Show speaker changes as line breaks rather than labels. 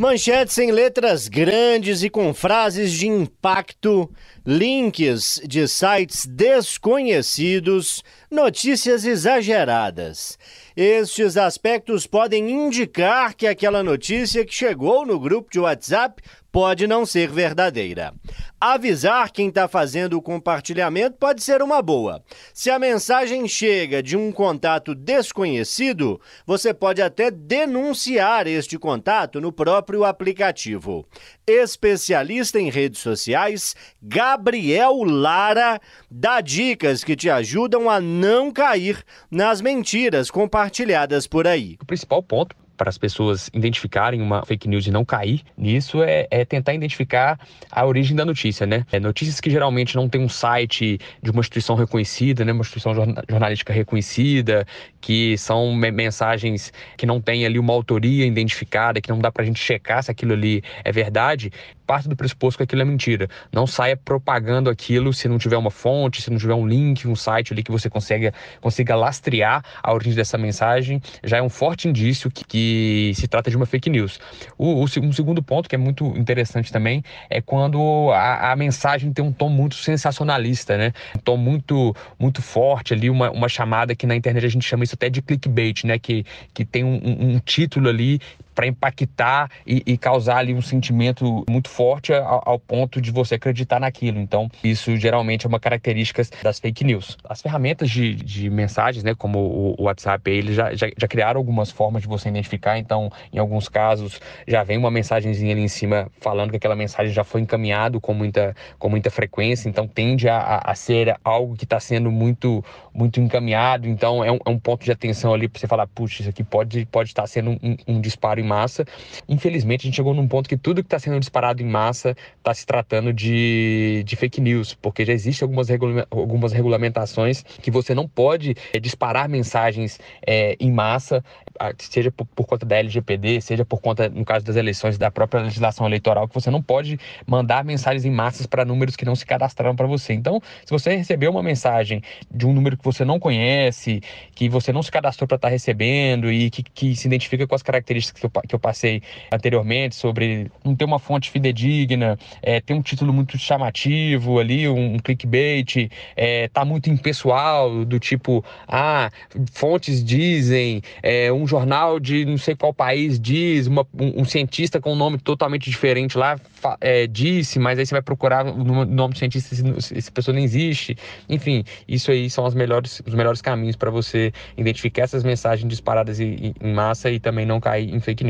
Manchetes em letras grandes e com frases de impacto, links de sites desconhecidos, notícias exageradas. Estes aspectos podem indicar que aquela notícia que chegou no grupo de WhatsApp pode não ser verdadeira. Avisar quem está fazendo o compartilhamento pode ser uma boa. Se a mensagem chega de um contato desconhecido, você pode até denunciar este contato no próprio aplicativo. Especialista em redes sociais, Gabriel Lara dá dicas que te ajudam a não cair nas mentiras compartilhadas compartilhadas por aí. O principal ponto
para as pessoas identificarem uma fake news e não cair nisso é, é tentar identificar a origem da notícia, né? É, notícias que geralmente não tem um site de uma instituição reconhecida, né? Uma instituição jornalística reconhecida, que são mensagens que não tem ali uma autoria identificada, que não dá para a gente checar se aquilo ali é verdade, parte do pressuposto que aquilo é mentira. Não saia propagando aquilo se não tiver uma fonte, se não tiver um link, um site ali que você consiga, consiga lastrear a origem dessa mensagem. Já é um forte indício que, que se trata de uma fake news. O, o, um segundo ponto que é muito interessante também é quando a, a, mensagem tem um tom muito sensacionalista, né? Um tom muito, muito forte ali, uma, uma chamada que na internet a gente chama isso até de clickbait, né? Que, que tem um, um título ali para impactar e, e, causar ali um sentimento muito forte ao, ao, ponto de você acreditar naquilo. Então, isso geralmente é uma característica das fake news. As ferramentas de, de mensagens, né, como o, o WhatsApp, eles já, já, já, criaram algumas formas de você identificar. Então, em alguns casos, já vem uma mensagenzinha ali em cima falando que aquela mensagem já foi encaminhada com muita, com muita frequência. Então, tende a, a ser algo que está sendo muito, muito encaminhado. Então, é um, é um ponto de atenção ali para você falar, puxa, isso aqui pode, pode estar tá sendo um, um disparo em massa. Infelizmente, a gente chegou num ponto que tudo que está sendo disparado em massa está se tratando de, de fake news, porque já existem algumas, regula algumas regulamentações que você não pode é, disparar mensagens é, em massa, seja por, por, conta da LGPD, seja por conta, no caso das eleições, da própria legislação eleitoral, que você não pode mandar mensagens em massas para números que não se cadastraram para você. Então, se você recebeu uma mensagem de um número que você não conhece, que você não se cadastrou para estar tá recebendo e que, que se identifica com as características eu, que eu passei anteriormente, sobre não ter uma fonte fidedigna, é, ter um título muito chamativo ali, um, um clickbait, é, tá muito impessoal, do tipo, ah, fontes dizem, é, um jornal de não sei qual país diz, uma, um, um, cientista com um nome totalmente diferente lá é, disse, mas aí você vai procurar o nome do cientista, se essa pessoa nem existe. Enfim, isso aí são as melhores, os melhores caminhos para você identificar essas mensagens disparadas em, em massa e também não cair em fake news.